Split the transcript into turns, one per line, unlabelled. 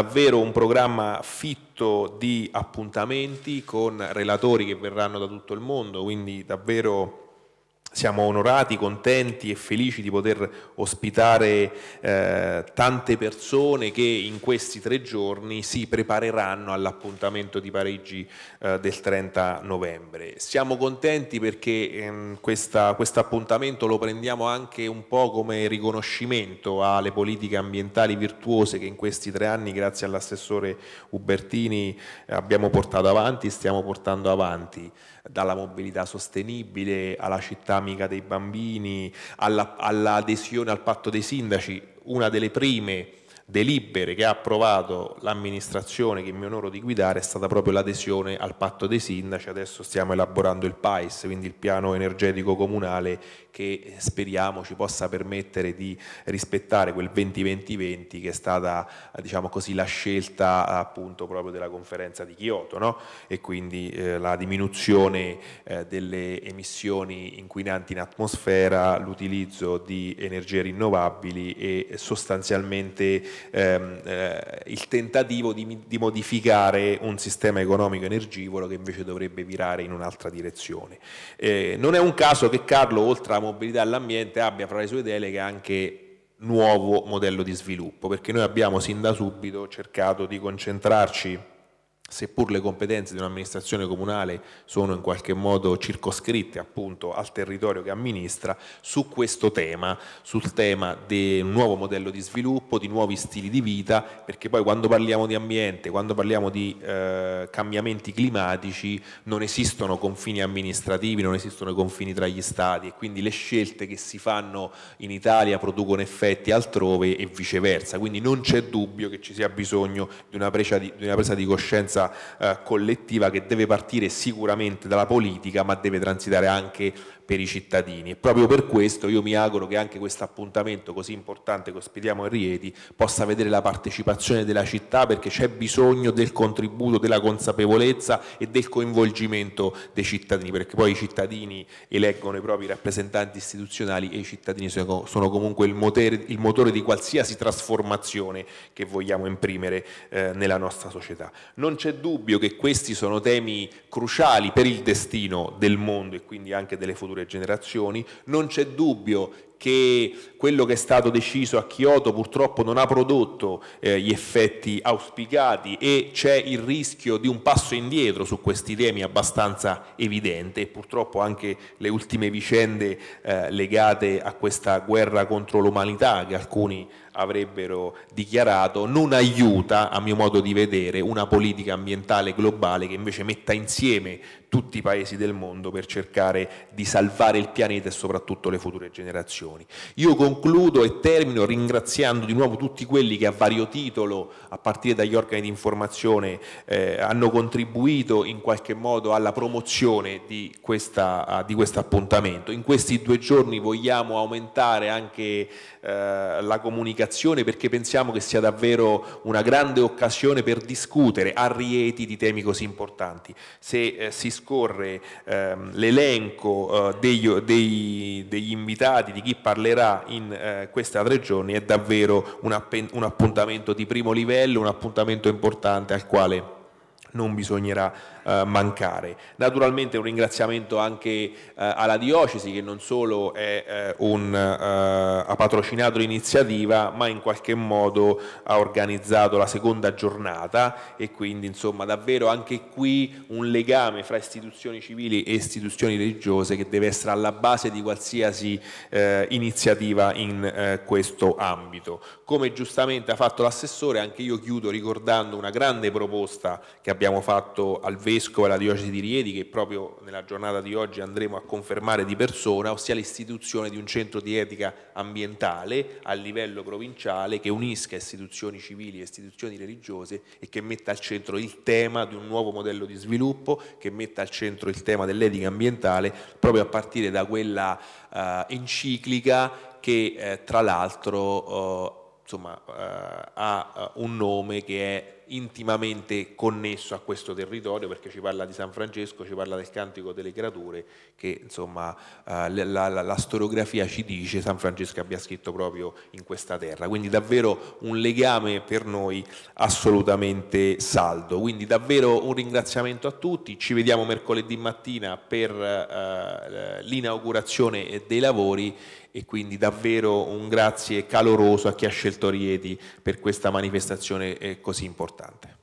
davvero un programma fitto di appuntamenti con relatori che verranno da tutto il mondo, quindi davvero siamo onorati, contenti e felici di poter ospitare eh, tante persone che in questi tre giorni si prepareranno all'appuntamento di Parigi eh, del 30 novembre. Siamo contenti perché ehm, questo appuntamento lo prendiamo anche un po' come riconoscimento alle politiche ambientali virtuose che in questi tre anni, grazie all'assessore Ubertini, abbiamo portato avanti, e stiamo portando avanti, dalla mobilità sostenibile alla città dinamica dei bambini, alla, all'adesione al patto dei sindaci, una delle prime delibere che ha approvato l'amministrazione che mi onoro di guidare è stata proprio l'adesione al patto dei sindaci, adesso stiamo elaborando il PAIS, quindi il piano energetico comunale che speriamo ci possa permettere di rispettare quel 2020 20 che è stata diciamo così, la scelta appunto proprio della conferenza di Kyoto no? e quindi eh, la diminuzione eh, delle emissioni inquinanti in atmosfera, l'utilizzo di energie rinnovabili e sostanzialmente ehm, eh, il tentativo di, di, modificare un sistema economico energivoro che invece dovrebbe virare in un'altra direzione. Eh, non è un caso che Carlo, oltre alla mobilità e all'ambiente, abbia fra le sue deleghe anche nuovo modello di sviluppo, perché noi abbiamo sin da subito cercato di concentrarci seppur le competenze di un'amministrazione comunale sono in qualche modo circoscritte appunto al territorio che amministra, su questo tema, sul tema di un nuovo modello di sviluppo, di nuovi stili di vita, perché poi quando parliamo di ambiente, quando parliamo di eh, cambiamenti climatici non esistono confini amministrativi, non esistono confini tra gli stati e quindi le scelte che si fanno in Italia producono effetti altrove e viceversa, quindi non c'è dubbio che ci sia bisogno di una presa di, di, una presa di coscienza sicurezza eh, collettiva che deve partire sicuramente dalla politica ma deve transitare anche per i cittadini e proprio per questo io mi auguro che anche questo appuntamento così importante che ospitiamo a Rieti possa vedere la partecipazione della città perché c'è bisogno del contributo, della consapevolezza e del coinvolgimento dei cittadini perché poi i cittadini eleggono i propri rappresentanti istituzionali e i cittadini sono, sono comunque il motore, il motore, di qualsiasi trasformazione che vogliamo imprimere eh, nella nostra società. Non c'è c'è dubbio che questi sono temi cruciali per il destino del mondo e quindi anche delle future generazioni, non c'è dubbio che quello che è stato deciso a Kyoto purtroppo non ha prodotto eh, gli effetti auspicati e c'è il rischio di un passo indietro su questi temi abbastanza evidente e purtroppo anche le ultime vicende eh, legate a questa guerra contro l'umanità che alcuni avrebbero dichiarato non aiuta a mio modo di vedere una politica ambientale globale che invece metta insieme tutti i paesi del mondo per cercare di salvare il pianeta e soprattutto le future generazioni decisioni. Io concludo e termino ringraziando di nuovo tutti quelli che a vario titolo, a partire dagli organi di informazione, eh, hanno contribuito in qualche modo alla promozione di, questa, ah, di questo appuntamento. In questi due giorni vogliamo aumentare anche eh, la comunicazione perché pensiamo che sia davvero una grande occasione per discutere a Rieti di temi così importanti. Se eh, si scorre ehm, l'elenco eh, degli, degli invitati, di chi parlerà in eh, questa tre giorni è davvero un, app un appuntamento di primo livello, un appuntamento importante al quale non bisognerà eh, mancare. Naturalmente un ringraziamento anche eh, alla diocesi che non solo è, eh, un, eh, ha patrocinato l'iniziativa ma in qualche modo ha organizzato la seconda giornata e quindi insomma davvero anche qui un legame fra istituzioni civili e istituzioni religiose che deve essere alla base di qualsiasi eh, iniziativa in eh, questo ambito. Come giustamente ha fatto l'assessore anche io chiudo ricordando una grande proposta che abbiamo abbiamo fatto al Vescovo e alla Diocesi di Riedi, che proprio nella giornata di oggi andremo a confermare di persona, ossia l'istituzione di un centro di etica ambientale a livello provinciale che unisca istituzioni civili e istituzioni religiose e che metta al centro il tema di un nuovo modello di sviluppo, che metta al centro il tema dell'etica ambientale, proprio a partire da quella uh, enciclica che eh, tra l'altro uh, insomma, uh, ha eh, un nome che è intimamente connesso a questo territorio perché ci parla di San Francesco, ci parla del cantico delle creature che insomma eh, la, la, la, storiografia ci dice San Francesco abbia scritto proprio in questa terra, quindi davvero un legame per noi assolutamente saldo, quindi davvero un ringraziamento a tutti, ci vediamo mercoledì mattina per eh, l'inaugurazione dei lavori e quindi davvero un grazie caloroso a chi ha scelto Rieti per questa manifestazione eh, così importante importante.